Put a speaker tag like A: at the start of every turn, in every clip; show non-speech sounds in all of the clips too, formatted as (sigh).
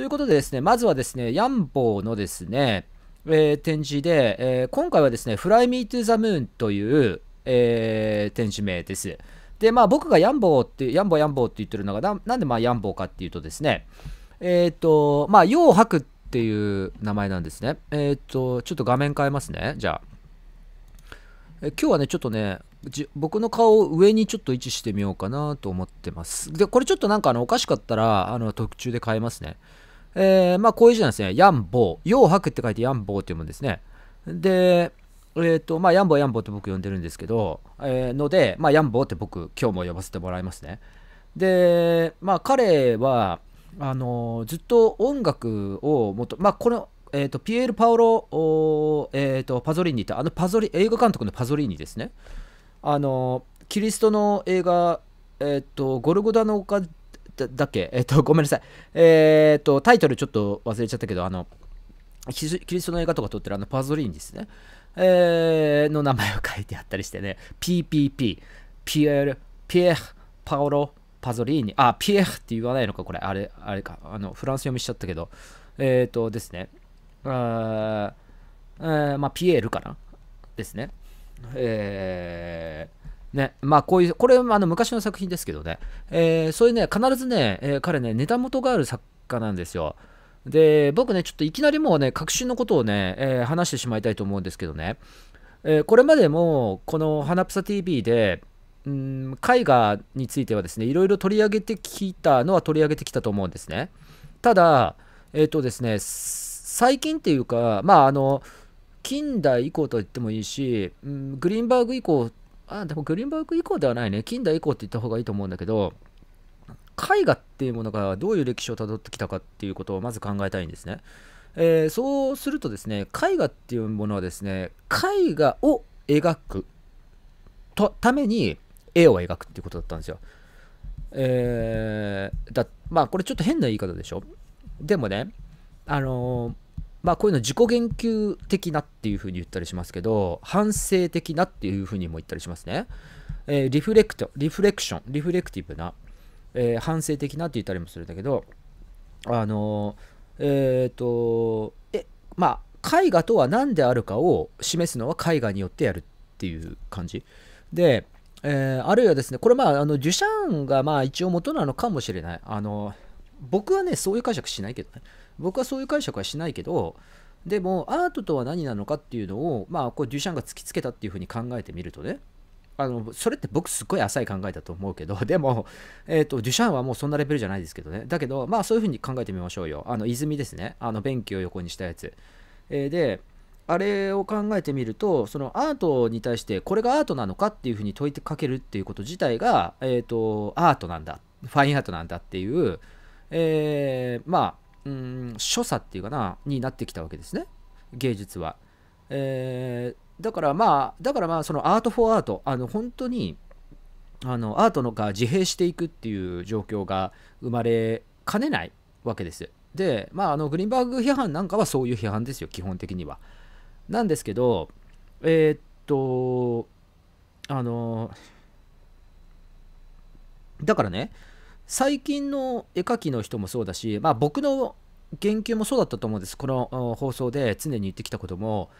A: ということでですね、まずはですね、ヤンボーのですね、えー、展示で、えー、今回はですね、Fly Me to the Moon という、えー、展示名です。で、まあ僕がヤンボーって、ヤンボーヤンボーって言ってるのがな、なんでまあヤンボーかっていうとですね、えっ、ー、と、まあ、陽白っていう名前なんですね。えっ、ー、と、ちょっと画面変えますね、じゃあ。え今日はね、ちょっとね、僕の顔を上にちょっと位置してみようかなと思ってます。で、これちょっとなんかあのおかしかったら、あの特注で変えますね。えー、まあ、こういう字なんですね。ヤンボウ。洋クって書いてヤンボーって読むんですね。で、えっ、ー、と、まあ、ヤンボーヤンボーって僕呼んでるんですけど、えー、ので、まあ、ヤンボーって僕、今日も呼ばせてもらいますね。で、まあ、彼は、あのずっと音楽をもと、まあ、この、えっ、ー、と、ピエール・パオロ、えっ、と、パゾリーニって、あの、パゾリ、映画監督のパゾリーニですね。あのキリストの映画、えっ、と、ゴルゴダの丘だだっけ (laughs) えっと、ごめんなさい。えっと、タイトルちょっと忘れちゃったけど、あの、キリストの映画とか撮ってるあのパズリーニですね。えー、の名前を書いてあったりしてね、PPP、ピエール、ピエール、パオロ、パズリーニ、あ、ピエールって言わないのか、これ、あれ、あれか、あの、フランス読みしちゃったけど、えっ、ー、とですね、あー、えー、まあ、ピエールかなですね。えー、ね、まあこういう、これあの昔の作品ですけどね、えー、そういうね、必ずね、えー、彼ね、ネタ元がある作家なんですよ。で、僕ね、ちょっといきなりもうね、確信のことをね、えー、話してしまいたいと思うんですけどね、えこれまでも、この花草 TV で、うん、絵画についてはですね、いろいろ取り上げてきたのは取り上げてきたと思うんですね。ただ、えっ、とですね、最近っていうか、まあ、あの、近代以降と言ってもいいし、うん、グリーンバーグ以降あでもグリーンバーク以降ではないね近代以降って言った方がいいと思うんだけど絵画っていうものがどういう歴史をたどってきたかっていうことをまず考えたいんですね、えー、そうするとですね絵画っていうものはですね絵画を描くとために絵を描くっていうことだったんですよえー、だまあこれちょっと変な言い方でしょでもねあのーまあこういうの自己言及的なっていうふうに言ったりしますけど、反省的なっていうふうにも言ったりしますね。えー、リフレクト、リフレクション、リフレクティブな、えー、反省的なって言ったりもするんだけど、あのー、えっ、と、え、まあ、絵画とは何であるかを示すのは絵画によってやるっていう感じ。で、えー、あるいはですね、これまあ、あのデュシャンがまあ一応元なのかもしれない。あの僕はね、そういう解釈しないけどね。僕はそういう解釈はしないけどでもアートとは何なのかっていうのをまあこうデュシャンが突きつけたっていうふうに考えてみるとねあのそれって僕すっごい浅い考えだと思うけど (laughs) でも、えーと、デュシャンはもうそんなレベルじゃないですけどねだけどまあそういうふうに考えてみましょうよあの泉ですねあの便器を横にしたやつ、えー、であれを考えてみるとそのアートに対してこれがアートなのかっていうふうに問いかけるっていうこと自体が、えーと、とアートなんだファインアートなんだっていう、えー、まあうん所作っていうかなになってきたわけですね芸術は、えー、だからまあだからまあそのアート・フォー・アートあの本当にあのアートのが自閉していくっていう状況が生まれかねないわけですでまああのグリーンバーグ批判なんかはそういう批判ですよ基本的にはなんですけどえー、っとあのだからね最近の絵描きの人もそうだし、まあ、僕の言及もそうだったと思うんですこの放送で常に言ってきたことも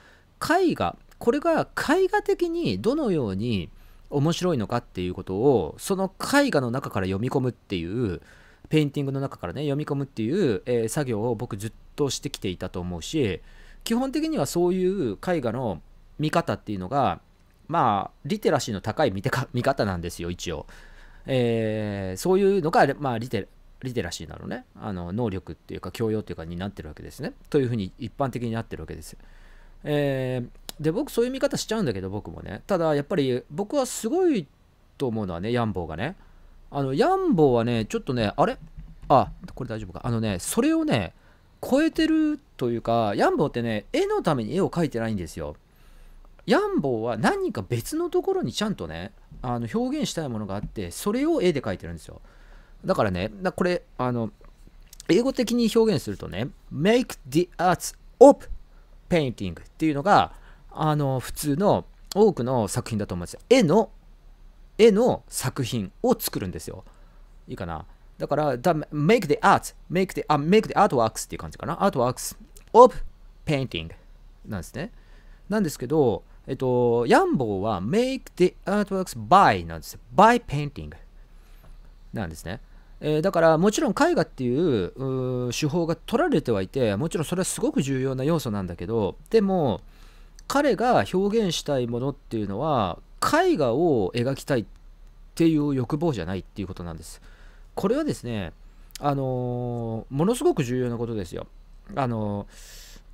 A: 絵画これが絵画的にどのように面白いのかっていうことをその絵画の中から読み込むっていうペインティングの中からね読み込むっていう、えー、作業を僕ずっとしてきていたと思うし基本的にはそういう絵画の見方っていうのがまあリテラシーの高い見方なんですよ一応。えー、そういうのが、まあ、リテリテラシーなのねあの能力っていうか教養っていうかになってるわけですねというふうに一般的になってるわけです、えー、で僕そういう見方しちゃうんだけど僕もねただやっぱり僕はすごいと思うのはねヤンボーがねあのヤンボーはねちょっとねあれあこれ大丈夫かあのねそれをね超えてるというかヤンボーってね絵のために絵を描いてないんですよヤンボーは何か別のところにちゃんとねあの表現したいものがあってそれを絵で描いてるんですよだからねこれあの英語的に表現するとね make the arts of painting っていうのがあの普通の多くの作品だと思うんですよ絵の絵の作品を作るんですよいいかなだから make the arts make the,、uh, make the artworks っていう感じかな artworks of painting なんですねなんですけどえっと、ヤンボーは make the artworks by なんですよ。by painting なんですね。えー、だからもちろん絵画っていう手法が取られてはいてもちろんそれはすごく重要な要素なんだけどでも彼が表現したいものっていうのは絵画を描きたいっていう欲望じゃないっていうことなんです。これはですね、あのー、ものすごく重要なことですよ。あの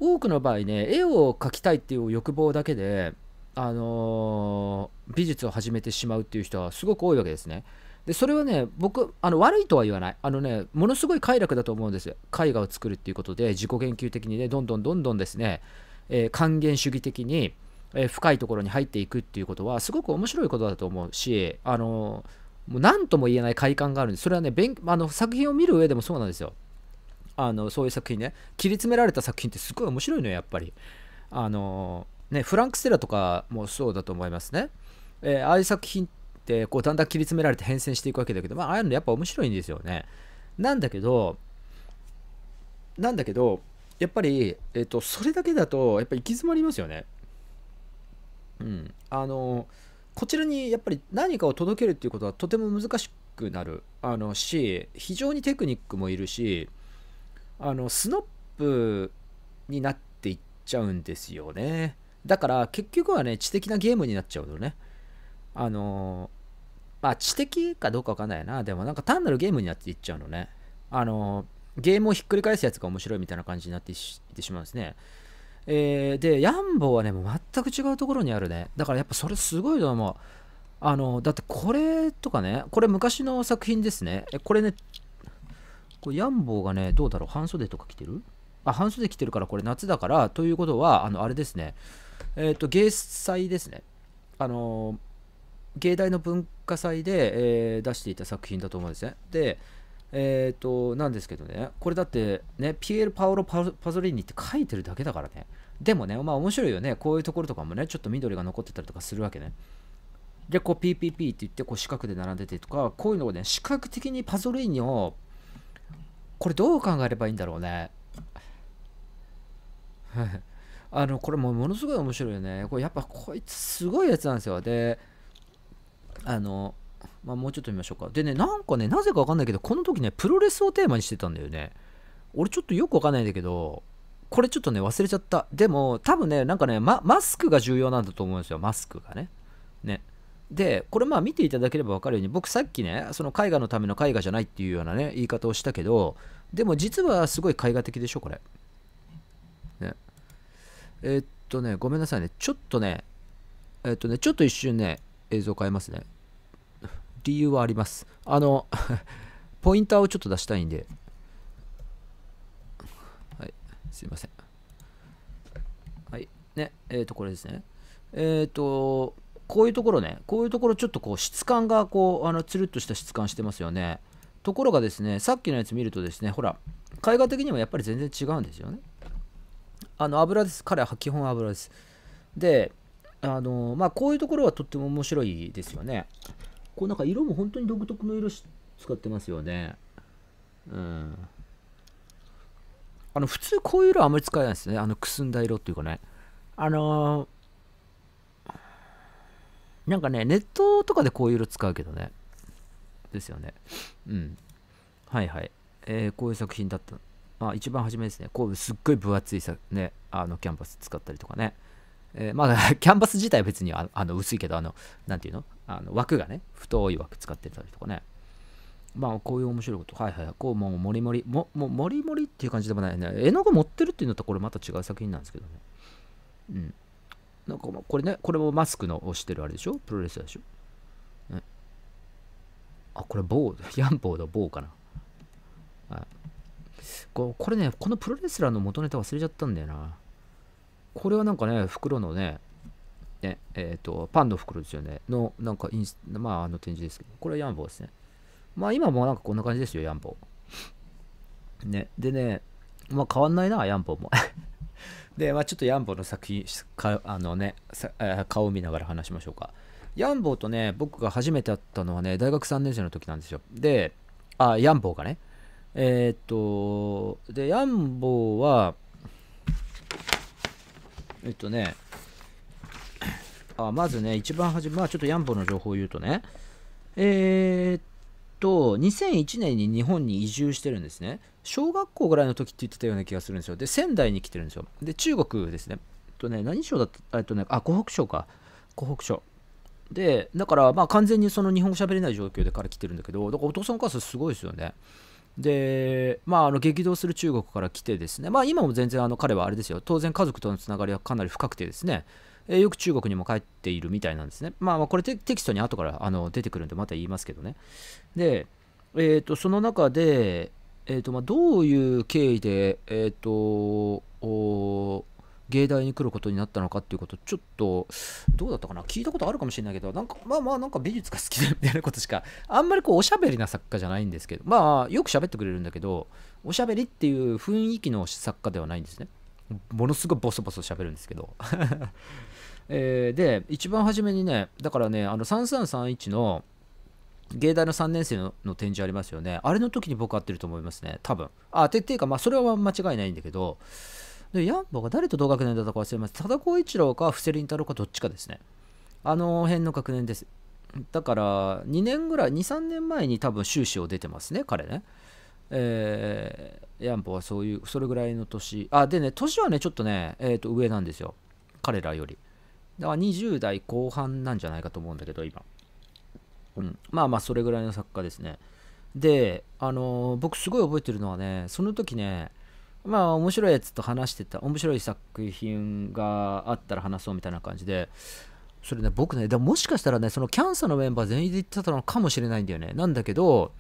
A: ー、多くの場合ね絵を描きたいっていう欲望だけであのー、美術を始めてしまうっていう人はすごく多いわけですね。でそれはね僕あの悪いとは言わないあのねものすごい快楽だと思うんです絵画を作るっていうことで自己研究的にねどんどんどんどんですね、えー、還元主義的に、えー、深いところに入っていくっていうことはすごく面白いことだと思うしあのもう何とも言えない快感があるんですそれはね勉あの作品を見る上でもそうなんですよあのそういう作品ね切り詰められた作品ってすごい面白いのよやっぱりあのね、フランク・ステラとかもそうだと思いますね。えー、ああいう作品ってこうだんだん切り詰められて変遷していくわけだけど、まあ、ああいうのやっぱ面白いんですよね。なんだけど、なんだけど、やっぱり、えっ、ー、と、それだけだと、やっぱり行き詰まりますよね。うん。あの、こちらにやっぱり何かを届けるっていうことはとても難しくなるあのし、非常にテクニックもいるし、あの、スノップになっていっちゃうんですよね。だから結局はね、知的なゲームになっちゃうのね。あのー、まあ知的かどうかわかんないな。でもなんか単なるゲームになっていっちゃうのね。あのー、ゲームをひっくり返すやつが面白いみたいな感じになってってしまうんですね。えー、で、ヤンボはね、もう全く違うところにあるね。だからやっぱそれすごいと思う。あの、だってこれとかね、これ昔の作品ですね。え、これね、これヤンボがね、どうだろう、半袖とか着てるあ、半袖着てるからこれ夏だから、ということは、あの、あれですね。えっ、ー、と、芸祭ですね。あの、芸大の文化祭で、えー、出していた作品だと思うんですね。で、えっ、ー、と、なんですけどね、これだってね、ピエール・パオロ・パゾリーニって書いてるだけだからね。でもね、まあ面白いよね。こういうところとかもね、ちょっと緑が残ってたりとかするわけね。で、こう PPP って言ってこう四角で並んでてとか、こういうのをね、視覚的にパゾリーニを、これどう考えればいいんだろうね。あのこれもものすごい面白いよねこれやっぱこいつすごいやつなんですよであのまあ、もうちょっと見ましょうかでねなんかねなぜかわかんないけどこの時ねプロレスをテーマにしてたんだよね俺ちょっとよくわかんないんだけどこれちょっとね忘れちゃったでも多分ねなんかね、ま、マスクが重要なんだと思うんですよマスクがねねでこれまあ見ていただければ分かるように僕さっきねその絵画のための絵画じゃないっていうようなね言い方をしたけどでも実はすごい絵画的でしょこれえー、っとね、ごめんなさいね。ちょっとね、えー、っとね、ちょっと一瞬ね、映像変えますね。(laughs) 理由はあります。あの、(laughs) ポインターをちょっと出したいんで。はい、すいません。はい、ね、えっ、と、これですね。えっ、と、こういうところね、こういうところちょっとこう質感がこう、あのつるっとした質感してますよね。ところがですね、さっきのやつ見るとですね、ほら、絵画的にもやっぱり全然違うんですよね。あの油です。彼は基本油です。で、あのまあ、こういうところはとっても面白いですよね。こうなんか色も本当に独特の色使ってますよね。うん。あの普通こういう色はあまり使えないですね。あのくすんだ色っていうかね。あのー、なんかね、ネットとかでこういう色使うけどね。ですよね。うん。はいはい。えー、こういう作品だったまあ、一番初めですね、こうすっごい分厚いさ、ね、あのキャンバス使ったりとかね、えー、まあ、(laughs) キャンバス自体は別にあの薄いけど、あの、なんていうのあの枠がね、太い枠使ってたりとかね。まあ、こういう面白いこと。はいはい。こう、もう、もりもり。も、も、もりもりっていう感じでもないね。絵の具持ってるっていうのと、これまた違う作品なんですけどね。うん。なんか、これね、これもマスクのをしてるあれでしょプロレスでしょ、ね、あ、これ、棒、ヤンボーの棒かな。はい。これね、このプロレスラーの元ネタ忘れちゃったんだよな。これはなんかね、袋のね、ねえっ、ー、と、パンの袋ですよね。の、なんかインス、まあ、あの展示ですけど、これはヤンボーですね。まあ、今もなんかこんな感じですよ、ヤンボー。ね、でね、まあ、変わんないな、ヤンボーも。(laughs) で、まあ、ちょっとヤンボーの作品、かあのね、顔を見ながら話しましょうか。ヤンボーとね、僕が初めて会ったのはね、大学3年生の時なんですよ。で、あ、ヤンボーがね。えっと、で、ヤンボーは、えっとね、あまずね、一番初め、まあちょっとヤンボの情報を言うとね、えー、っと、2001年に日本に移住してるんですね。小学校ぐらいの時って言ってたような気がするんですよ。で、仙台に来てるんですよ。で、中国ですね。えっとね、何省だったえっとね、あ、湖北省か。湖北省。で、だから、まあ完全にその日本語喋れない状況でから来てるんだけど、だからお父さんお母さんすごいですよね。で、まあ、あの激動する中国から来てですね、まあ、今も全然あの彼はあれですよ、当然家族とのつながりはかなり深くてですね、えよく中国にも帰っているみたいなんですね。まあ、これテキストに後からあの出てくるんで、また言いますけどね。で、えーと、その中で、えーとまあ、どういう経緯で、えーと芸大に来ることになったのかっていうことちょっとどうだったかな聞いたことあるかもしれないけどなんかまあまあなんか美術が好きだみたいなことしかあんまりこうおしゃべりな作家じゃないんですけどまあよく喋ってくれるんだけどおしゃべりっていう雰囲気の作家ではないんですねものすごいボソボソ喋るんですけど (laughs) えで一番初めにねだからねあの3331の芸大の3年生の展示ありますよねあれの時に僕会ってると思いますね多分あてっていうかまあそれは間違いないんだけどでヤンボが誰と同学年だったか忘れます貞子一郎か布施倫太郎かどっちかですねあの辺の学年ですだから2年ぐらい23年前に多分修士を出てますね彼ねえー、ヤンボはそういうそれぐらいの年あでね年はねちょっとね、えー、と上なんですよ彼らよりだから20代後半なんじゃないかと思うんだけど今、うん、まあまあそれぐらいの作家ですねであのー、僕すごい覚えてるのはねその時ねまあ面白いやつと話してた面白い作品があったら話そうみたいな感じでそれね僕ねでももしかしたらねそのキャンサーのメンバー全員で行ってたのかもしれないんだよねなんだけど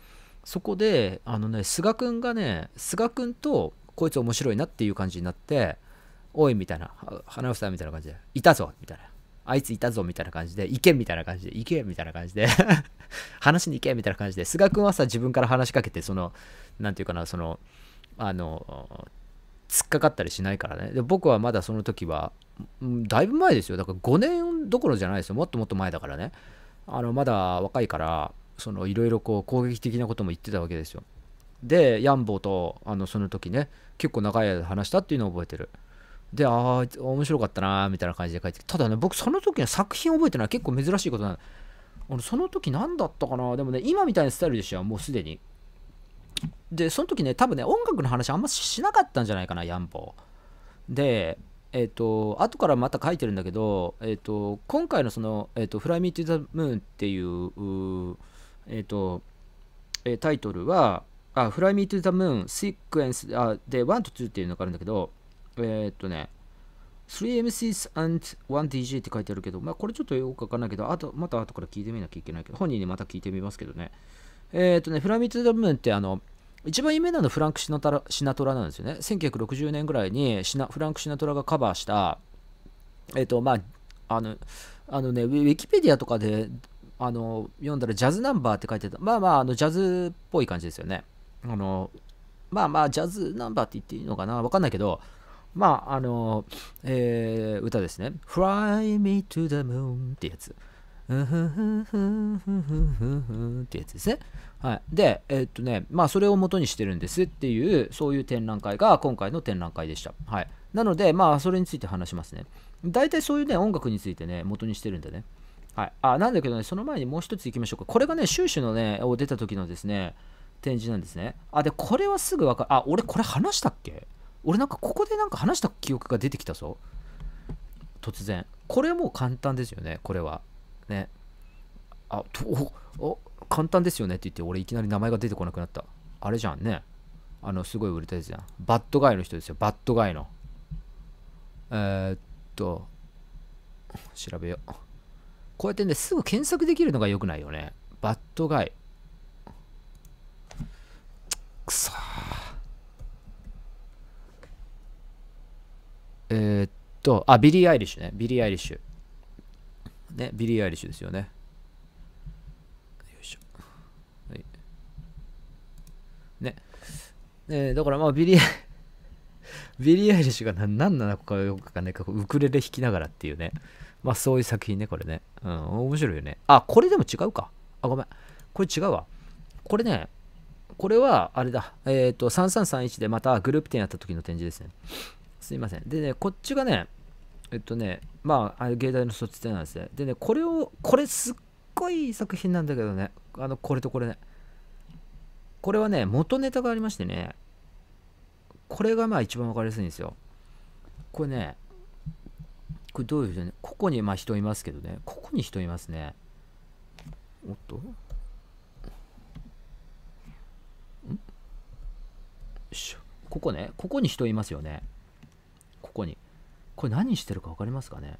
A: そこであのね菅君がね菅君とこいつ面白いなっていう感じになっておいみたいな花房みたいな感じでいたぞみたいなあいついたぞみたいな感じで行けみたいな感じで行けみたいな感じで (laughs) 話に行けみたいな感じで菅君はさ自分から話しかけてその何て言うかなそのあの突っかかったりしないからねで僕はまだその時はだいぶ前ですよだから5年どころじゃないですよもっともっと前だからねあのまだ若いからそのいろいろこう攻撃的なことも言ってたわけですよでヤンボーとあのその時ね結構長い間話したっていうのを覚えてるでああ面白かったなみたいな感じで書いてただね僕その時の作品覚えてない結構珍しいことなのその時何だったかなでもね今みたいなスタイルでしょもうすでにで、その時ね、多分ね、音楽の話あんましなかったんじゃないかな、ヤンポ。で、えっ、ー、と、後からまた書いてるんだけど、えっ、ー、と、今回のその、えっ、ー、と、Fly Me to the Moon っていう、えっ、と、えタイトルは、あ、Fly Me to the Moon Sequence あで1と2っていうのがあるんだけど、えっ、とね、3MCs and 1DJ って書いてあるけど、まあ、これちょっとよくわかんないけど、あと、また後から聞いてみなきゃいけないけど、本人にまた聞いてみますけどね。えっ、ー、とね、フラミゥド・ムーンってあの、一番有名なのフランクシナラ・シナトラなんですよね。1960年ぐらいにシナフランク・シナトラがカバーした、えっ、ー、と、まあ、あの、あのね、ウィキペディアとかであの読んだらジャズナンバーって書いてた。まあまあ、あのジャズっぽい感じですよね。あの、まあまあ、ジャズナンバーって言っていいのかなわかんないけど、まあ、あの、えー、歌ですね。Fly me to the moon ってやつ。ふんふんふんふんふんふんってやつですね。はい、で、えー、っとね、まあそれを元にしてるんですっていう、そういう展覧会が今回の展覧会でした。はい、なので、まあそれについて話しますね。大体そういうね、音楽についてね、元にしてるんだね。はい、あなんだけどね、その前にもう一ついきましょうか。これがね、収集のね、を出た時のですね、展示なんですね。あ、で、これはすぐわかる。あ、俺これ話したっけ俺なんかここでなんか話した記憶が出てきたぞ。突然。これもう簡単ですよね、これは。ねあとお簡単ですよねって言って俺いきなり名前が出てこなくなったあれじゃんねあのすごい売れたやつじゃんバッドガイの人ですよバッドガイのえー、っと調べようこうやってねすぐ検索できるのが良くないよねバッドガイくそえー、っとあビリー・アイリッシュねビリー・アイリッシュね、ビリー・アイリッシュですよね。よいしょ。はい。ね。ねだからまあ、ビリー、(laughs) ビリー・アイリッシュが何なのかよくかね、ウクレレ弾きながらっていうね。まあ、そういう作品ね、これね。うん、面白いよね。あ、これでも違うか。あ、ごめん。これ違うわ。これね、これは、あれだ。えっ、ー、と、3331でまたグループ展やった時の展示ですね。すいません。でね、こっちがね、えっとね、まあ、あ芸大の卒点なんですね。でね、これを、これすっごい作品なんだけどね、あの、これとこれね。これはね、元ネタがありましてね、これがまあ一番わかりやすいんですよ。これね、これどういう人ね、ここにまあ人いますけどね、ここに人いますね。おっとんよしょ。ここね、ここに人いますよね。ここに。これ何してるか分かりますかね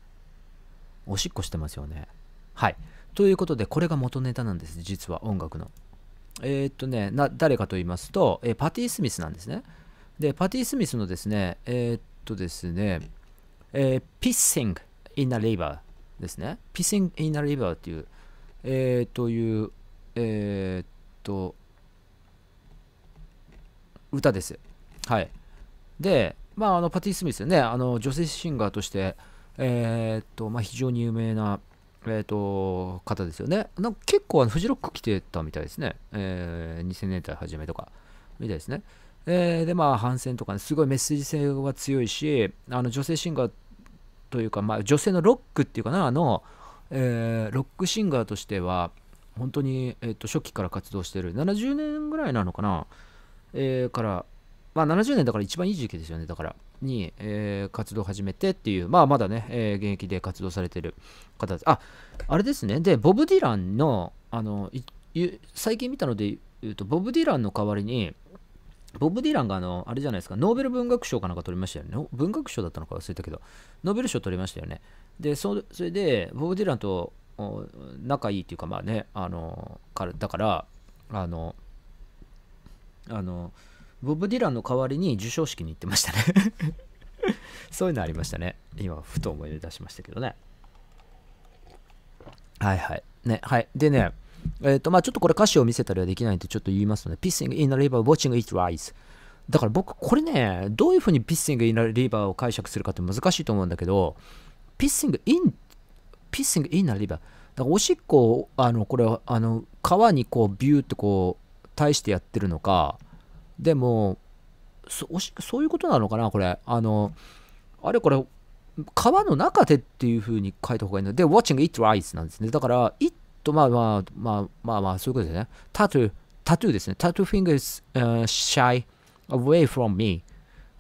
A: おしっこしてますよね。はい。ということで、これが元ネタなんです、実は音楽の。えー、っとねな、誰かと言いますと、えー、パティ・スミスなんですね。で、パティ・スミスのですね、えー、っとですね、えー、Pissing in a River ですね。Pissing in a River っていう、えー、という、えー、っと、歌です。はい。で、まあ、あのパティ・スミスね、あの女性シンガーとして、えー、っとまあ、非常に有名な、えー、っと方ですよね。なんか結構あのフジロック来てたみたいですね、えー、2000年代初めとか、みたいですね。えー、で、まあ、反戦とか、ね、すごいメッセージ性は強いし、あの女性シンガーというか、まあ、女性のロックっていうかな、あの、えー、ロックシンガーとしては、本当に、えー、っと初期から活動してる、70年ぐらいなのかな、えー、からまあ、70年だから一番いい時期ですよね、だから、に、えー、活動を始めてっていう、まあ、まだね、えー、現役で活動されてる方です。あ、あれですね、で、ボブ・ディランの、あの、最近見たので言うと、ボブ・ディランの代わりに、ボブ・ディランがあの、あれじゃないですか、ノーベル文学賞かなんか取りましたよね。文学賞だったのか忘れたけど、ノーベル賞取りましたよね。で、そそれで、ボブ・ディランと仲いいっていうか、まあね、あの、からだから、あの、あの、あのボブ・ディランの代わりに授賞式に行ってましたね (laughs) そういうのありましたね今ふと思い出しましたけどねはいはいねはいでねえっ、ー、とまあちょっとこれ歌詞を見せたりはできないんでちょっと言いますので Pissing in a river watching it rise だから僕これねどういうふうに Pissing in a river を解釈するかって難しいと思うんだけど Pissing in Pissing in a river だからおしっこをあのこれあの川にこうビューってこう対してやってるのかでもそおしそういうことなのかなこれあのあれこれ川の中でっていうふうに書いた方がいいので watching it rise なんですねだから it まあまあまあまあまあそういうことですねタトゥータトゥーですねタトゥーフィング、e r s uh, shy away from me、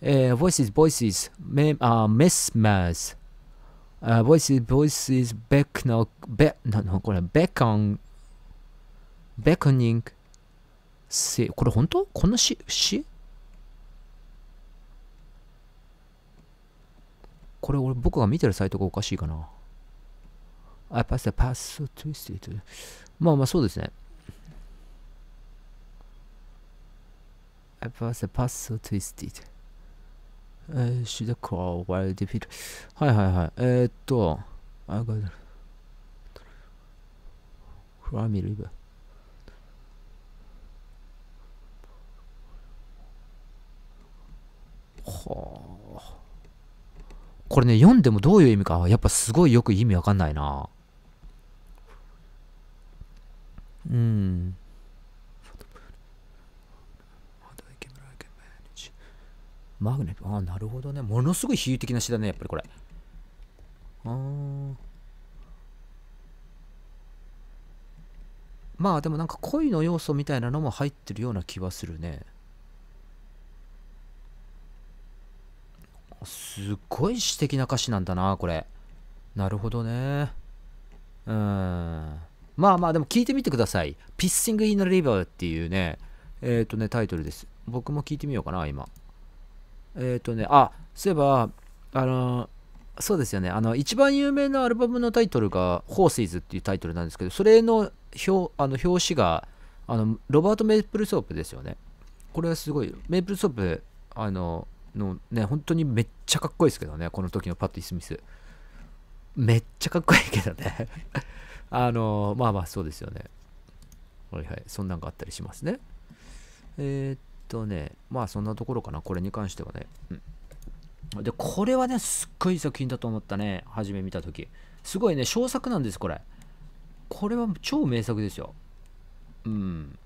A: uh, voices voices me,、uh, m i s m a s uh, voices voices beckon べなこれ beckon beckoning せ、これ本当こなし、しこれ俺僕が見てるサイトがおかしいかな。あ、パス、パス、トゥ s スティまあまあそうですね。I pass the pass so twisted. Uh, s h o u l ル c r a w while defeated? はいはいはい。えー、っと、I got フラミリバー。はあ。これね、読んでもどういう意味か、やっぱすごいよく意味わかんないな。うん。マグネット、ああ、なるほどね。ものすごい比喩的な詩だね、やっぱりこれ。あまあでもなんか恋の要素みたいなのも入ってるような気はするね。すっごい詩的な歌詞なんだな、これ。なるほどね。うん。まあまあ、でも聞いてみてください。Pissing in the River っていうね、えっ、ー、とね、タイトルです。僕も聞いてみようかな、今。えっ、ー、とね、あ、そういえば、あの、そうですよね、あの、一番有名なアルバムのタイトルが、ホースイズっていうタイトルなんですけど、それの表あの表紙が、あの、ロバート・メイプルソープですよね。これはすごい、メイプルソープ、あの、のね、本当にめっちゃかっこいいですけどね、この時のパッティ・スミス。めっちゃかっこいいけどね (laughs) あの、まあまあそうですよね。はいはい、そんなんがあったりしますね。えー、っとね、まあそんなところかな、これに関してはね。うん、で、これはね、すっごい作品だと思ったね、初め見た時すごいね、小作なんです、これ。これは超名作ですよ。うん。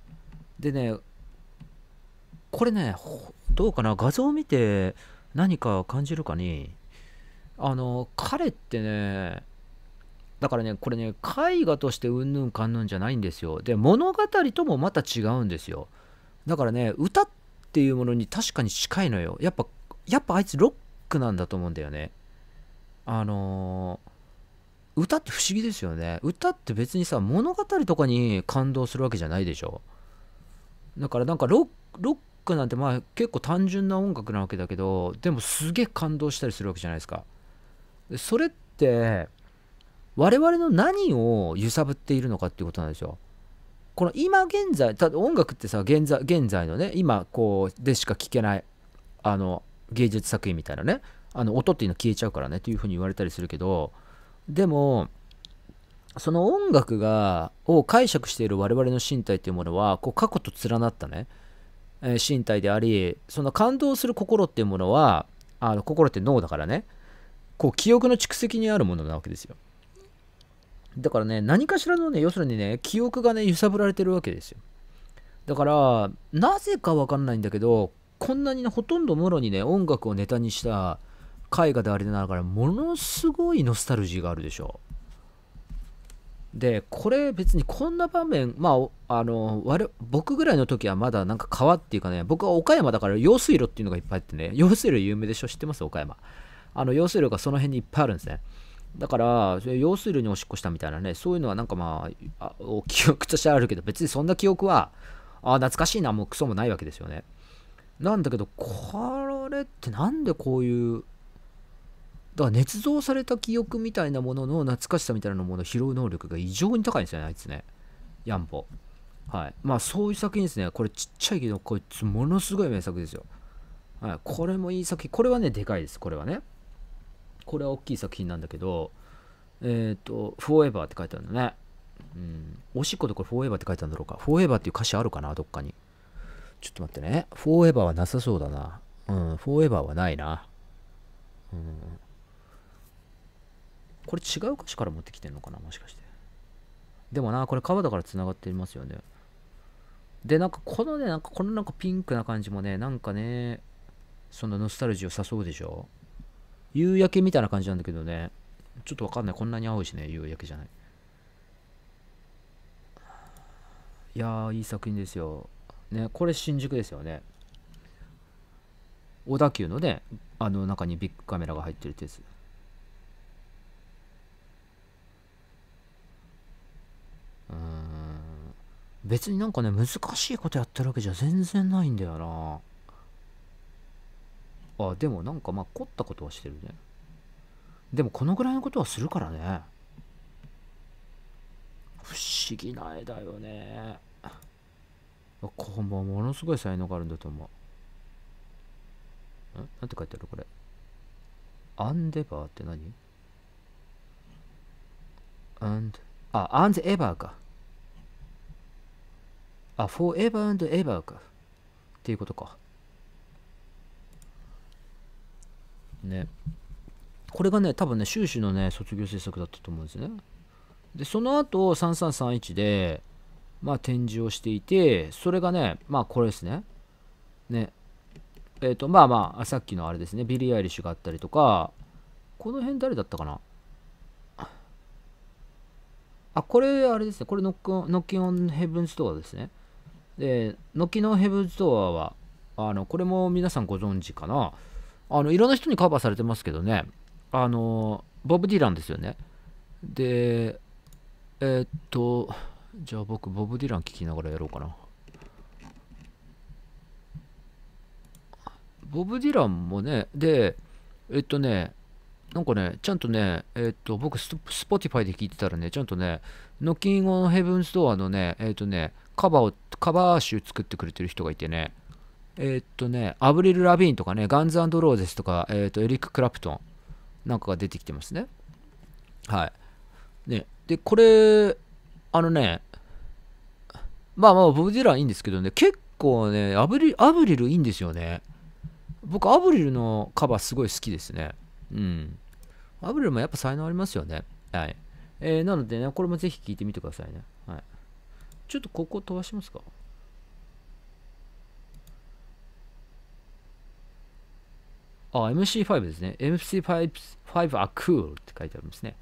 A: でね、これねどうかな画像を見て何か感じるかにあの彼ってねだからねこれね絵画としてうんぬんかんぬんじゃないんですよで物語ともまた違うんですよだからね歌っていうものに確かに近いのよやっぱやっぱあいつロックなんだと思うんだよねあのー、歌って不思議ですよね歌って別にさ物語とかに感動するわけじゃないでしょだからなんかロックなんてまあ結構単純な音楽なわけだけどでもすげえ感動したりするわけじゃないですかそれって我々の何を揺さぶっているのかっていうことなんですよこの今現在ただ音楽ってさ現在現在のね今こうでしか聴けないあの芸術作品みたいなねあの音っていうの消えちゃうからねというふうに言われたりするけどでもその音楽がを解釈している我々の身体っていうものはこう過去と連なったねえ身体でありその感動する心っていうものはあの心って脳だからねこう記憶の蓄積にあるものなわけですよだからね何かしらのね要するにね記憶がね揺さぶられてるわけですよだからなぜか分かんないんだけどこんなにねほとんどもろにね音楽をネタにした絵画であれながらものすごいノスタルジーがあるでしょうでこれ別にこんな場面まああの僕ぐらいの時はまだなんか川っていうかね僕は岡山だから用水路っていうのがいっぱいあってね (laughs) 用水路有名でしょ知ってます岡山あの用水路がその辺にいっぱいあるんですねだから用水路におしっこしたみたいなねそういうのはなんかまあ (laughs) 記憶としてあるけど別にそんな記憶はあ懐かしいなもうクソもないわけですよねなんだけどこれってなんでこういうだから捏造された記憶みたいなものの懐かしさみたいなものを拾う能力が異常に高いんですよねあいつねヤンボはいまあそういう作品ですねこれちっちゃいけどこいつものすごい名作ですよ、はい、これもいい作品これはねでかいですこれはねこれは大きい作品なんだけどえっ、ー、と「フォーエバー」って書いてあるのねうん、おしっことこれフォーエバーって書いてあるんだろうか。フォーエバーっていう歌詞あるかなどっかに。ちょっと待ってね。フォーエバーはなさそうだな。うん、フォーエバーはないな。うん。これ違う歌詞から持ってきてんのかなもしかして。でもな、これ川だから繋がってますよね。で、なんかこのね、なんかこのなんかピンクな感じもね、なんかね、そのノスタルジーを誘うでしょ夕焼けみたいな感じなんだけどね、ちょっとわかんない。こんなに青いしね、夕焼けじゃない。いやー、いい作品ですよ。ね、これ新宿ですよね。小田急のね、あの中にビッグカメラが入ってるってやつ。うん別になんかね難しいことやってるわけじゃ全然ないんだよなあでもなんかまあ凝ったことはしてるねでもこのぐらいのことはするからね不思議な絵だよねこんばものすごい才能があるんだと思うんなんて書いてあるこれアンデバーって何 And あ、and ever か。あ、forever and ever か。っていうことか。ね。これがね、多分ね、修士のね、卒業制作だったと思うんですね。で、その後、3331で、まあ、展示をしていて、それがね、まあ、これですね。ね。えっ、ー、と、まあまあ、さっきのあれですね、ビリー・アイリッシュがあったりとか、この辺誰だったかなあ、これ、あれですね。これノックノキオンヘブンストアですね。で、ノッキオンヘブンストアは、あの、これも皆さんご存知かな。あの、いろんな人にカバーされてますけどね。あの、ボブ・ディランですよね。で、えー、っと、じゃあ僕、ボブ・ディラン聞きながらやろうかな。ボブ・ディランもね、で、えっとね、なんかね、ちゃんとね、えー、っと、僕ス、ポティファイで聞いてたらね、ちゃんとね、ノッキングのヘブンスドアのね、えー、っとね、カバーを、カバー集作ってくれてる人がいてね、えー、っとね、アブリル・ラビーンとかね、ガンズローゼスとか、えー、っと、エリック・クラプトンなんかが出てきてますね。はい。ね、で、これ、あのね、まあまあ、ボブ・ディランいいんですけどね、結構ね、アブリアブリルいいんですよね。僕、アブリルのカバーすごい好きですね。うん。アブレルもやっぱ才能ありますよね。はい。えー、なのでね、これもぜひ聞いてみてくださいね。はい。ちょっとここ飛ばしますか。あ、MC5 ですね。MC5 are cool って書いてあるんですね。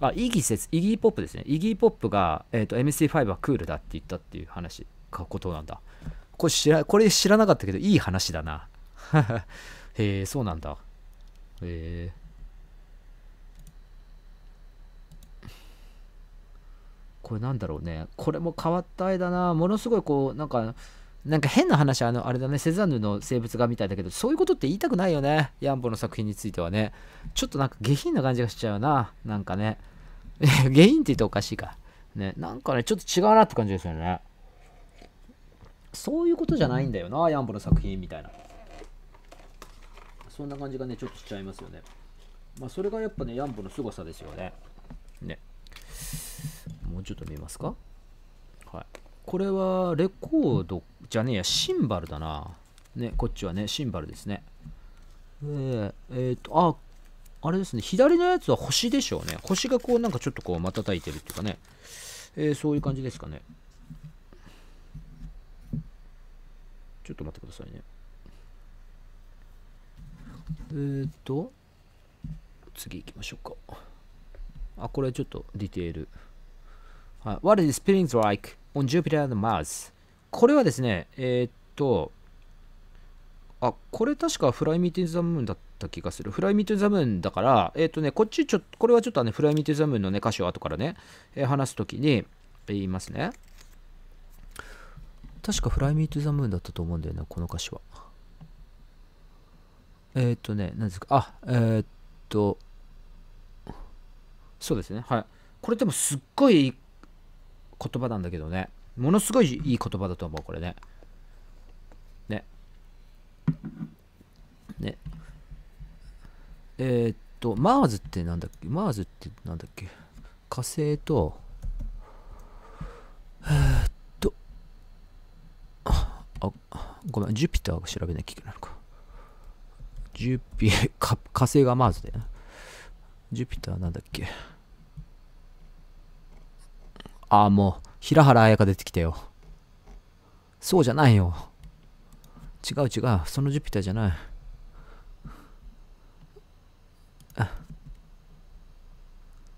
A: あ、イギ説、イギーポップですね。イギーポップが、えっ、ー、と、MC5 はクールだって言ったっていう話、かことなんだ。これ知ら、これ知らなかったけど、いい話だな。(laughs) へえ、そうなんだ。えこれなんだろうねこれも変わった絵だなものすごいこうなんかなんか変な話あのあれだねセザンヌの生物画みたいだけどそういうことって言いたくないよねヤンボの作品についてはねちょっとなんか下品な感じがしちゃうななんかね (laughs) 下品って言っておかしいかねなんかねちょっと違うなって感じですよねそういうことじゃないんだよなヤンボの作品みたいなそんな感じがね、ちょっとしちゃいますよね。まあ、それがやっぱね、ヤンボの凄さですよね。ね。もうちょっと見ますかはい。これは、レコードじゃねえや、シンバルだな。ね、こっちはね、シンバルですね。で、えっ、ー、と、あ、あれですね、左のやつは星でしょうね。星がこう、なんかちょっとこう、またいてるっていうかね。えー、そういう感じですかね。ちょっと待ってくださいね。えー、っと、次行きましょうか。あ、これちょっとディテール。はい、What is spinning like on Jupiter and Mars? これはですね、えー、っと、あ、これ確かフライミーティンザムーンだった気がする。フライミーティンザムーンだから、えー、っとね、こっちちょっと、これはちょっとね、フライミーティンザムーンのね、歌詞を後からね、えー、話すときに言いますね。確かフライミーティンザムーンだったと思うんだよね、この歌詞は。えっ、ー、とね、何ですか、あ、えー、っと、そうですね、はい。これでもすっごいいい言葉なんだけどね。ものすごいいい言葉だと思う、これね。ね。ね。えー、っと、マーズってなんだっけマーズってなんだっけ火星と、えー、っと、あ、ごめん、ジュピターを調べなきゃいけないのか。ジュピ、(laughs) 火星がマーズだよジュピターなんだっけ。ああ、もう、平原綾香出てきたよ。そうじゃないよ。違う違う、そのジュピターじゃない。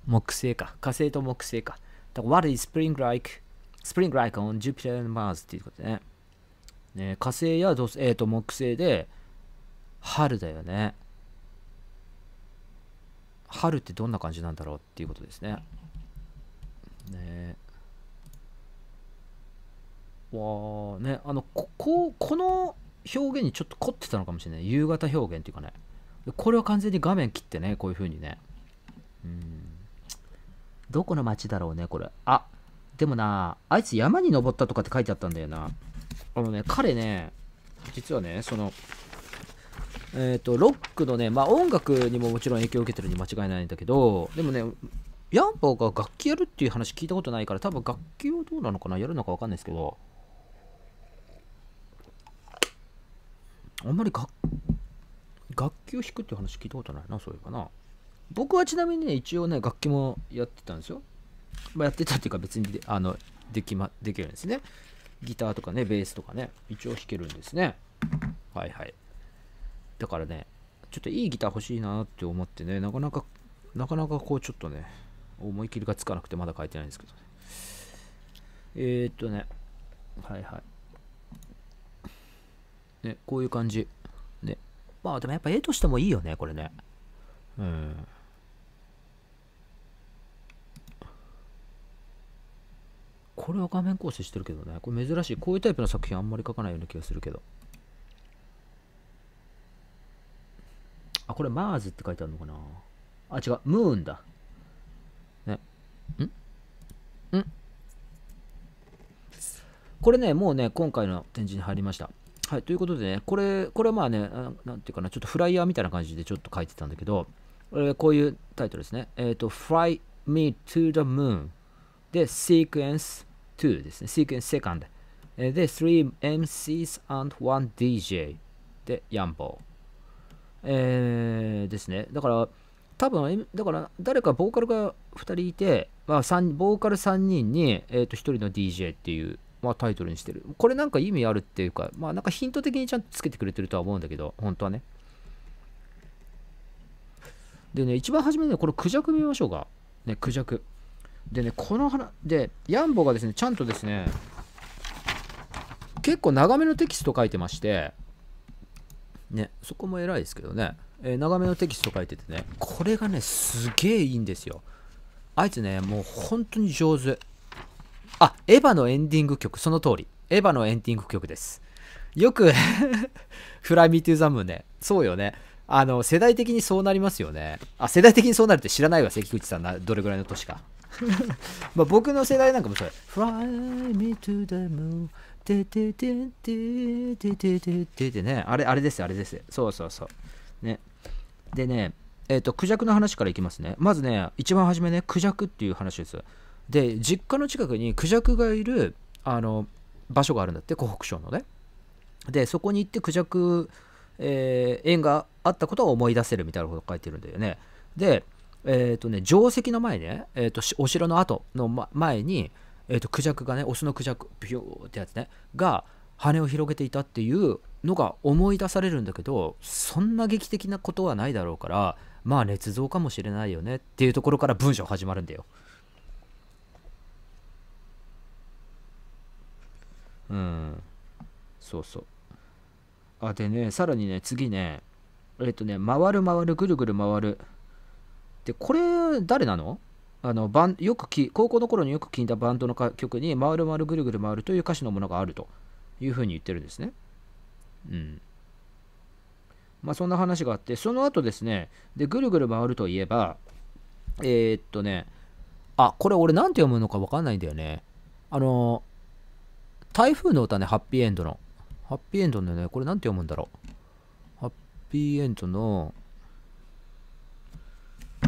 A: 木星か。火星と木星か。だから、What is spring like? Spring like on j u p i t っていうことね。ね火星やど星、えっ、ー、と木星で、春だよね春ってどんな感じなんだろうっていうことですねねわあねあのこここの表現にちょっと凝ってたのかもしれない夕方表現っていうかねこれは完全に画面切ってねこういう風にねうんどこの町だろうねこれあでもなあいつ山に登ったとかって書いてあったんだよなあのね彼ね実はねそのえっ、ー、と、ロックのね、まあ音楽にももちろん影響を受けてるに間違いないんだけど、でもね、ヤンボーが楽器やるっていう話聞いたことないから、多分楽器はどうなのかなやるのかわかんないですけど、あんまり楽楽器を弾くっていう話聞いたことないな、そういうかな。僕はちなみにね、一応ね、楽器もやってたんですよ。まあ、やってたっていうか別にあのできまできるんですね。ギターとかね、ベースとかね、一応弾けるんですね。はいはい。だからね、ちょっといいギター欲しいなって思ってね、なかなか、なかなかこうちょっとね、思い切りがつかなくてまだ書いてないんですけどね。えー、っとね、はいはい。ね、こういう感じ。ね。まあでもやっぱ絵としてもいいよね、これね。うん。これは画面構成してるけどね。これ珍しい。こういうタイプの作品あんまり書かないような気がするけど。あ、これマーズって書いてあるのかなあ、違う。ムーンだ。ね。んんこれね、もうね、今回の展示に入りました。はい、ということでね、これ、これはまあね、なんていうかな、ちょっとフライヤーみたいな感じでちょっと書いてたんだけど、えー、こういうタイトルですね。えっ、ー、と、Fly Me to the Moon で、Sequence 2ですね。Sequence Second で、3MCs and 1DJ で、ヤンボー。えー、ですね。だから、多分だから誰かボーカルが2人いて、まあボーカル3人に、えー、と1人の DJ っていう、まあ、タイトルにしてるこれなんか意味あるっていうかまあなんかヒント的にちゃんとつけてくれてるとは思うんだけど本当はねでね一番初めに、ね、このクジャク見ましょうかねクジャクでねこの話でヤンボがですねちゃんとですね結構長めのテキスト書いてましてね、そこも偉いですけどね、えー、長めのテキスト書いててね、これがね、すげえいいんですよ。あいつね、もう本当に上手。あ、エヴァのエンディング曲、その通り。エヴァのエンディング曲です。よく (laughs) フライミートゥーザムーね、そうよね。あの、世代的にそうなりますよね。あ、世代的にそうなるって知らないわ、関口さんな、どれぐらいの年か。(laughs) まあ僕の世代なんかもそれ。フライミートゥーザムー。てててててててててね、あれ、あれです、あれです。そうそうそう。ね。でね、えっ、ー、と、クジャクの話からいきますね。まずね、一番初めね、クジャクっていう話です。で、実家の近くにクジャクがいる、あの、場所があるんだって、湖北省のね。で、そこに行ってクジャク、えー、縁があったことを思い出せるみたいなこと書いてるんだよね。で、えっ、ー、とね、定石の前ね、えっ、と、お城の跡の前に、えー、とクジャクがねオスのクジャクビューってやつねが羽を広げていたっていうのが思い出されるんだけどそんな劇的なことはないだろうからまあ捏造かもしれないよねっていうところから文章始まるんだよ。うんそうそう。あでねさらにね次ねえっ、とね回る回るぐるぐる回る。でこれ誰なのあのバンよくき高校の頃によく聴いたバンドの曲に「まるまるぐるぐる回る」という歌詞のものがあるというふうに言ってるんですね。うん。まあそんな話があってその後ですねでぐるぐる回るといえばえー、っとねあこれ俺何て読むのか分かんないんだよね。あの台風の歌ねハッピーエンドのハッピーエンドのねこれ何て読むんだろうハッピーエンドの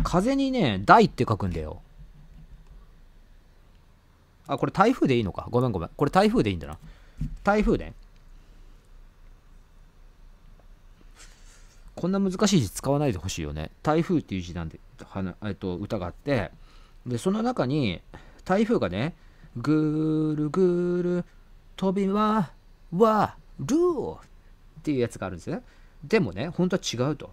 A: 風にね、大って書くんだよ。あ、これ台風でいいのか。ごめんごめん。これ台風でいいんだな。台風ね。こんな難しい字使わないでほしいよね。台風っていう字なんで、はえっと、歌があって、で、その中に、台風がね、ぐるぐる飛びは、わ、るっていうやつがあるんですね。でもね、本当は違うと。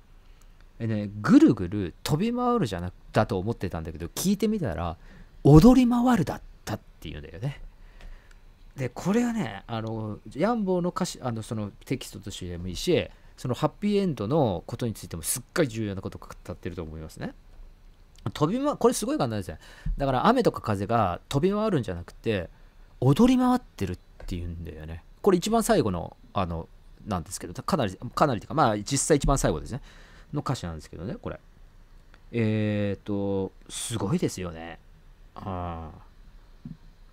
A: ね、ぐるぐる飛び回るじゃなだと思ってたんだけど聞いてみたら踊り回るだったっていうんだよね。でこれはねあのヤンボーの歌詞あのそのテキストとしてでもいいしそのハッピーエンドのことについてもすっごい重要なこと語ってると思いますね。飛びこれすごい簡単ですね。だから雨とか風が飛び回るんじゃなくて踊り回ってるっていうんだよね。これ一番最後のあのなんですけどかなりかなりというかまあ実際一番最後ですね。の歌詞なんですけどね、これ。えっ、と、すごいですよね。あ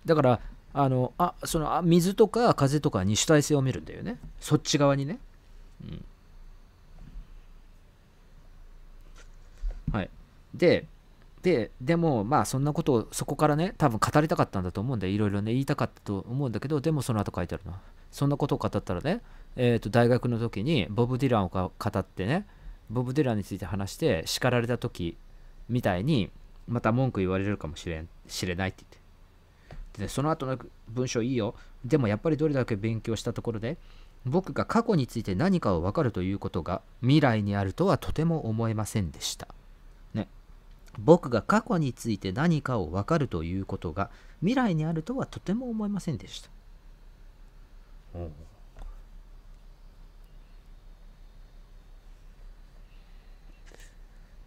A: だから、あの、あ、その、あ水とか風とかに主体性を見るんだよね。そっち側にね。うん。はい。で、ででもまあそんなことをそこからね多分語りたかったんだと思うんでいろいろね言いたかったと思うんだけどでもその後書いてあるの。そんなことを語ったらね、えー、と大学の時にボブ・ディランを語ってねボブ・ディランについて話して叱られた時みたいにまた文句言われるかもしれん知れないって言ってで、ね、その後の文章いいよでもやっぱりどれだけ勉強したところで僕が過去について何かを分かるということが未来にあるとはとても思えませんでした。ね。僕が過去について何かを分かるということが未来にあるとはとても思えませんでした。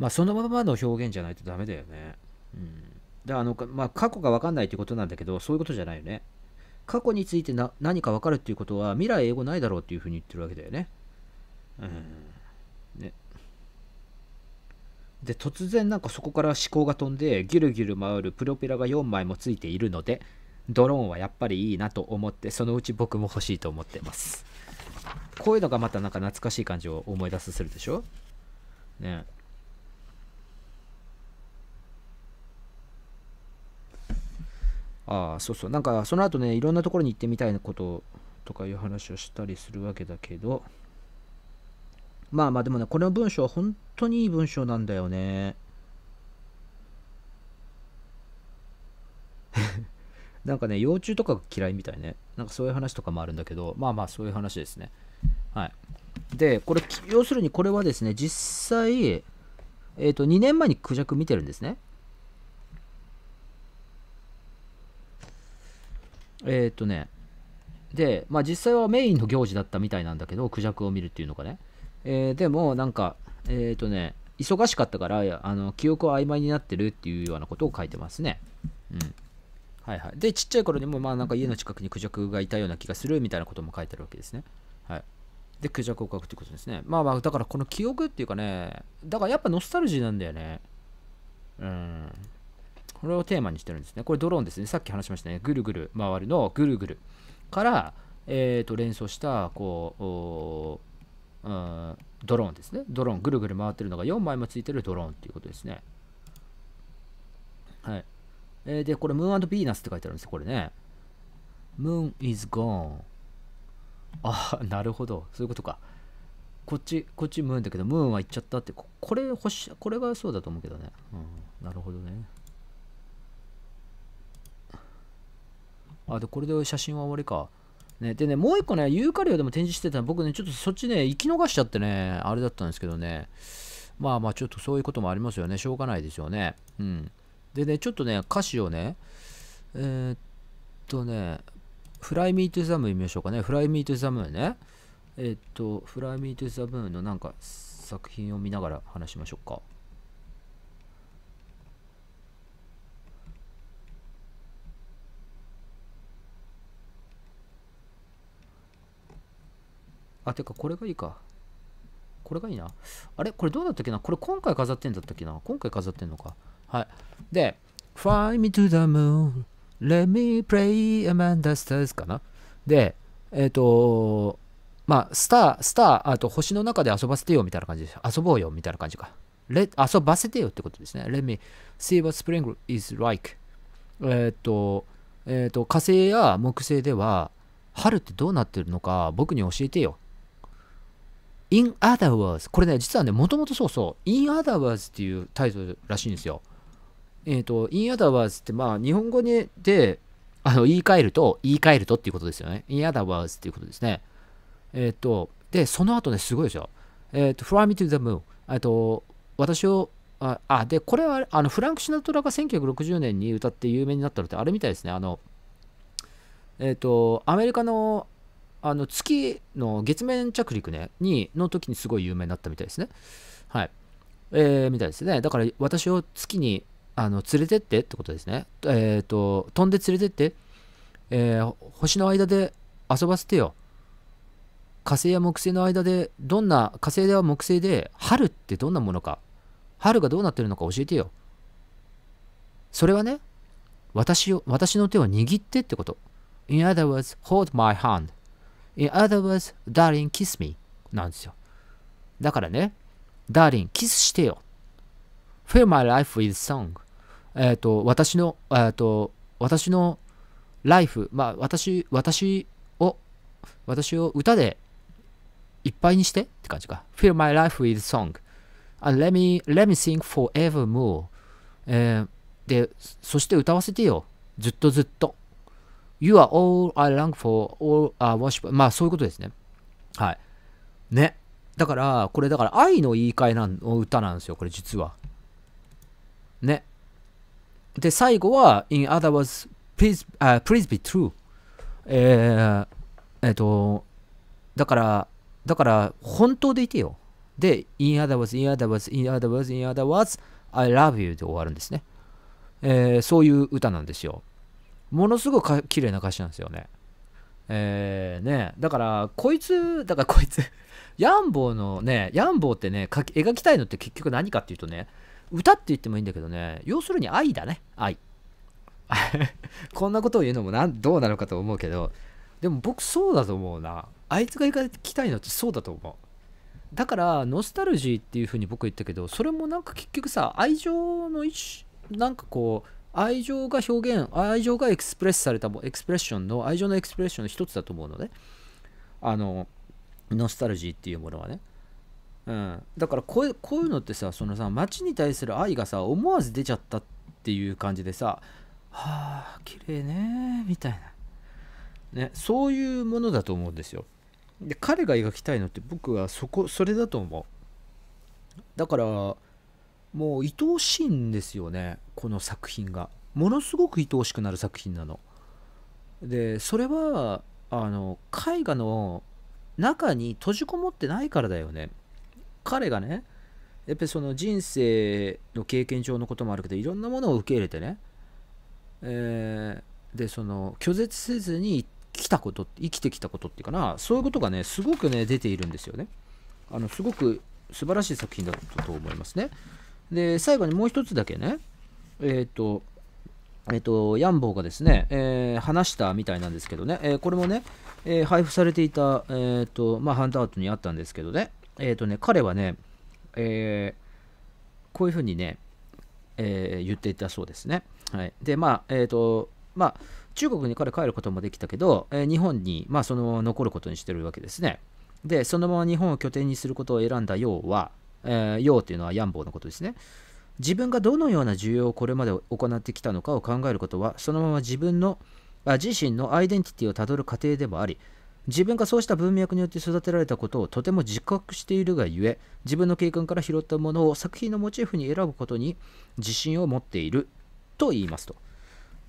A: まあ、そのままの表現じゃないとダメだよね。うん。だからあの、まあ、過去が分かんないってことなんだけど、そういうことじゃないよね。過去についてな何か分かるっていうことは、未来英語ないだろうっていうふうに言ってるわけだよね。うん。ね。で、突然なんかそこから思考が飛んで、ギュルギュル回るプロペラが4枚もついているので、ドローンはやっぱりいいなと思って、そのうち僕も欲しいと思ってます。こういうのがまたなんか懐かしい感じを思い出させるでしょね。ああそうそうなんかその後ねいろんなところに行ってみたいなこととかいう話をしたりするわけだけどまあまあでもねこの文章は本当にいい文章なんだよね (laughs) なんかね幼虫とか嫌いみたいねなんかそういう話とかもあるんだけどまあまあそういう話ですねはいでこれ要するにこれはですね実際えっ、ー、と2年前にクジャク見てるんですねえー、っとね、で、まあ実際はメインの行事だったみたいなんだけど、クジャクを見るっていうのがね。えー、でも、なんか、えー、っとね、忙しかったから、あの記憶は曖昧になってるっていうようなことを書いてますね。うん。はいはい。で、ちっちゃい頃にも、まあなんか家の近くにクジャクがいたような気がするみたいなことも書いてあるわけですね。はい。で、クジャクを書くってことですね。まあまあ、だからこの記憶っていうかね、だからやっぱノスタルジーなんだよね。うん。これをテーマにしてるんですね。これドローンですね。さっき話しましたね。ぐるぐる回るのぐるぐるから、えー、と連想したこう、うん、ドローンですね。ドローン、ぐるぐる回ってるのが4枚もついてるドローンっていうことですね。はい。えー、で、これ、ムーンビーナスって書いてあるんですよ、これね。ムーン is gone. あ、なるほど。そういうことか。こっち、こっちムーンだけど、ムーンは行っちゃったって、これ、星、これがそうだと思うけどね。うん、なるほどね。あ、で、これで写真は終わりか。ね、でね、もう一個ね、ユーカリオでも展示してた僕ね、ちょっとそっちね、生き逃しちゃってね、あれだったんですけどね。まあまあ、ちょっとそういうこともありますよね。しょうがないですよね。うん。でね、ちょっとね、歌詞をね、えー、っとね、フライミートゥザム見ましょうかね。フライミートゥザムーンね。えー、っと、フライミートゥザムーンのなんか作品を見ながら話しましょうか。あ、てかこれがいいか。これがいいな。あれこれどうだったっけなこれ今回飾ってんだったっけな今回飾ってんのか。はい。で、Fly me to the moon, let me play a m a n d e Stars かなで、えっ、ー、とまあ、スター、スター、あと星の中で遊ばせてよみたいな感じで遊ぼうよみたいな感じか。レ遊ばせてよってことですね。Let me see what spring is like. えっ、ー、と、えっ、ー、と、火星や木星では、春ってどうなってるのか僕に教えてよ in other words これね実はねもともとそうそう in other words っていうタイトルらしいんですよえっ、ー、と in other words ってまあ日本語にであの言い換えると言い換えるとっていうことですよね in other words っていうことですねえっ、ー、とでその後ねすごいですよえっ、ー、と fly me to the moon えっと私をああでこれはあのフランク・シナトラが1960年に歌って有名になったのってあれみたいですねあのえっ、とアメリカのあの月の月面着陸ね、に、の時にすごい有名になったみたいですね。はい。えー、みたいですね。だから私を月にあの連れてってってことですね。えっ、ー、と、飛んで連れてって、えー、星の間で遊ばせてよ。火星や木星の間で、どんな、火星では木星で、春ってどんなものか、春がどうなってるのか教えてよ。それはね、私を、私の手を握ってってこと。In other words, hold my hand. In other words, darling, kiss me. なんですよ。だからね、darling, kiss してよ。fill my life with song. えっ、と、私の、えっ、ー、と、私のライフ、まあ、私、私を、私を歌でいっぱいにしてって感じか。fill my life with song. And let me, let me sing forevermore. えー、で、そして歌わせてよ。ずっとずっと。You are all I long for, all I worship. まあそういうことですね。はい。ね。だから、これだから愛の言い換えなんの歌なんですよ、これ実は。ね。で、最後は、In other words, please,、uh, please be true. えー、えっ、ー、と、だから、だから、本当でいてよ。で、In other words, in other words, in other words, in other words, I love you で終わるんですね。えー、そういう歌なんですよ。ものすごく綺麗な歌詞なんですよね。えーね、だからこいつだからこいつ (laughs) ヤンボーのねヤンボーってね描きたいのって結局何かっていうとね歌って言ってもいいんだけどね要するに愛だね愛 (laughs) こんなことを言うのもなんどうなのかと思うけどでも僕そうだと思うなあいつが描きたいのってそうだと思うだからノスタルジーっていうふうに僕言ったけどそれもなんか結局さ愛情の一種なんかこう愛情が表現、愛情がエクスプレスされたも、エクスプレッションの、愛情のエクスプレッションの一つだと思うのね、あの、ノスタルジーっていうものはね。うん、だからこうこういうのってさそのさ街に対する愛がさ思わず出ちゃったっていう感じでさ「はあ綺麗ね」みたいな、ね、そういうものだと思うんですよで彼が描きたいのって僕はそこそれだと思うだからもう愛おしいんですよねこの作品がものすごく愛おしくなる作品なのでそれはあの絵画の中に閉じこもってないからだよね彼がねやっぱりその人生の経験上のこともあるけどいろんなものを受け入れてね、えー、でその拒絶せずに来たこと生きてきたことっていうかなそういうことがねすごくね出ているんですよねあのすごく素晴らしい作品だったと思いますね。で、最後にもう一つだけね、えっ、ー、と、えっと、ヤンボーがですね、えー、話したみたいなんですけどね、えー、これもね、えー、配布されていた、えっとまあ、ハンドアウトにあったんですけどね、えっとね彼はね、えこういうふうにね、え言っていたそうですね。はい、で、まあ、えっと、まあ、中国に彼帰ることもできたけど、え日本に、まあ、そのまま残ることにしてるわけですね。で、そのまま日本を拠点にすることを選んだ要は、えー、用というのはヤンのことですね。自分がどのような需要をこれまで行ってきたのかを考えることは、そのまま自分の、あ自身のアイデンティティをたどる過程でもあり、自分がそうした文脈によって育てられたことをとても自覚しているがゆえ、自分の経験から拾ったものを作品のモチーフに選ぶことに自信を持っていると言いますと。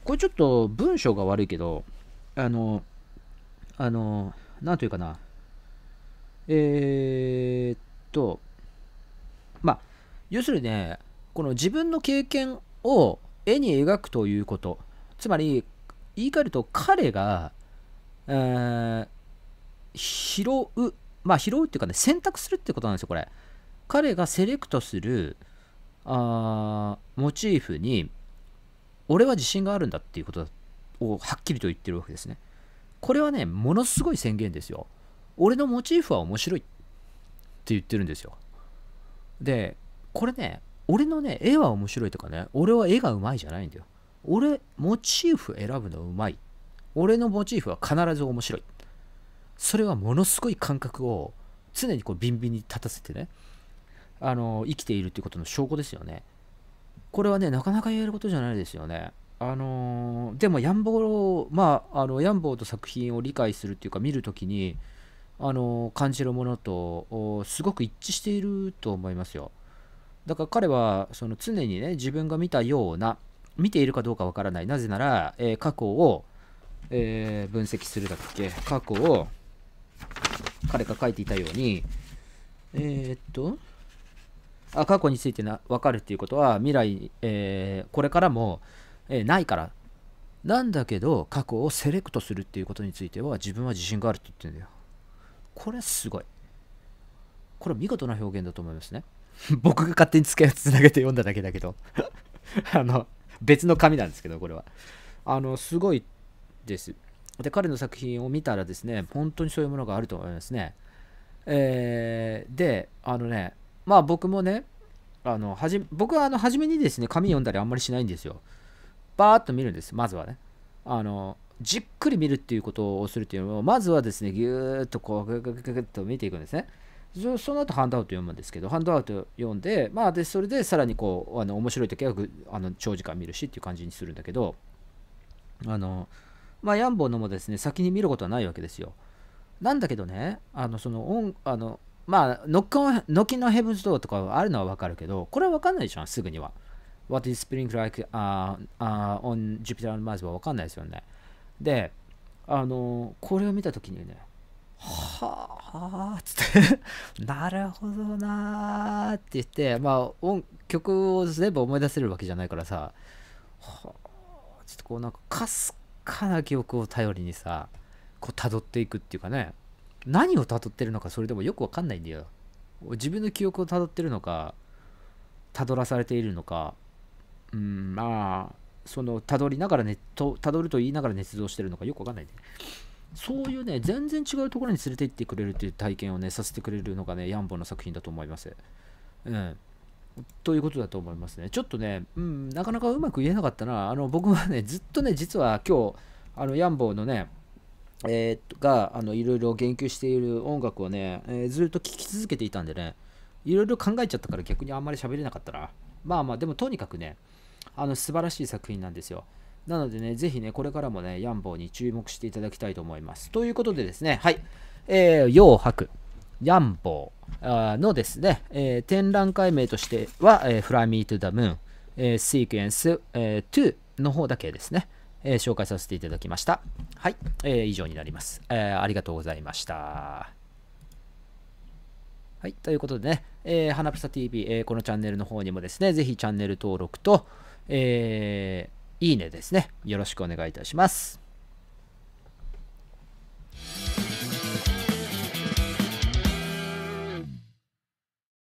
A: これちょっと文章が悪いけど、あの、あの、なんというかな、えー、っと、要するにねこの自分の経験を絵に描くということつまり言い換えると彼が、えー、拾うまあ拾うっていうかね選択するってことなんですよこれ彼がセレクトするあモチーフに俺は自信があるんだっていうことをはっきりと言ってるわけですねこれはねものすごい宣言ですよ俺のモチーフは面白いって言ってるんですよでこれね、俺のね、絵は面白いとかね、俺は絵がうまいじゃないんだよ。俺、モチーフ選ぶのうまい。俺のモチーフは必ず面白い。それはものすごい感覚を常にこうビンビンに立たせてね、あの、生きているっていうことの証拠ですよね。これはね、なかなか言えることじゃないですよね。あのー、でも、ヤンボー、まあ、あの、ヤンボーと作品を理解するっていうか、見るときに、あの感じるものと、すごく一致していると思いますよ。だから彼はその常にね自分が見たような見ているかどうかわからないなぜなら、えー、過去を、えー、分析するだっけ過去を彼が書いていたようにえー、っとあ過去についてな分かるっていうことは未来、えこれからも、えないからなんだけど過去をセレクトするっていうことについては自分は自信があるって言ってるんだよ。これすごい。これ見事な表現だと思いますね。(laughs) 僕が勝手に使いをつなげて読んだだけだけど (laughs) あの別の紙なんですけどこれはあのすごいですで彼の作品を見たらですね本当にそういうものがあると思いますねえー、であのねまあ僕もねあのはじ僕はあの初めにですね紙読んだりあんまりしないんですよバーッと見るんですまずはねあのじっくり見るっていうことをするっていうのをまずはですねぎゅーっとこうグググググッと見ていくんですねその後ハンドアウト読むんですけどハンドアウト読んで,、まあ、でそれでさらにこうあの面白い時はあの長時間見るしっていう感じにするんだけどあの、まあ、ヤンボーのもですね先に見ることはないわけですよ。なんだけどねあのそのンあのまあノッノキのヘブンズドーとかあるのはわかるけどこれはわかんないじゃんすぐには。What is spring like、uh, uh, on Jupiter and Mars はわかんないですよね。であのこれを見た時にねはあつって (laughs) なるほどなーって言ってまあ音曲を全部思い出せるわけじゃないからさはあちょっとこうなんかかすかな記憶を頼りにさこう辿っていくっていうかね何を辿ってるのかそれでもよくわかんないんだよ自分の記憶を辿ってるのか辿らされているのかうんまあその辿りながらねと辿ると言いながら捏造してるのかよくわかんないんだよそういうね、全然違うところに連れて行ってくれるっていう体験をね、させてくれるのがね、ヤンボの作品だと思います。うん。ということだと思いますね。ちょっとね、うん、なかなかうまく言えなかったな。あの、僕はね、ずっとね、実は今日、あの、ヤンボのね、えー、が、あの、いろいろ言及している音楽をね、えー、ずっと聴き続けていたんでね、いろいろ考えちゃったから逆にあんまり喋れなかったな。まあまあ、でもとにかくね、あの、素晴らしい作品なんですよ。なのでね、ぜひね、これからもね、ヤンボーに注目していただきたいと思います。ということでですね、はい、えー、洋博、ヤンボーのですね、えー、展覧会名としては、えー、Fly Me to the Moon、えー、Sequence、えー、2の方だけですね、えー、紹介させていただきました。はい、えー、以上になります、えー。ありがとうございました。はい、ということでね、えー、花房 TV、えー、このチャンネルの方にもですね、ぜひチャンネル登録と、えー、いいねですね。よろしくお願いいたします。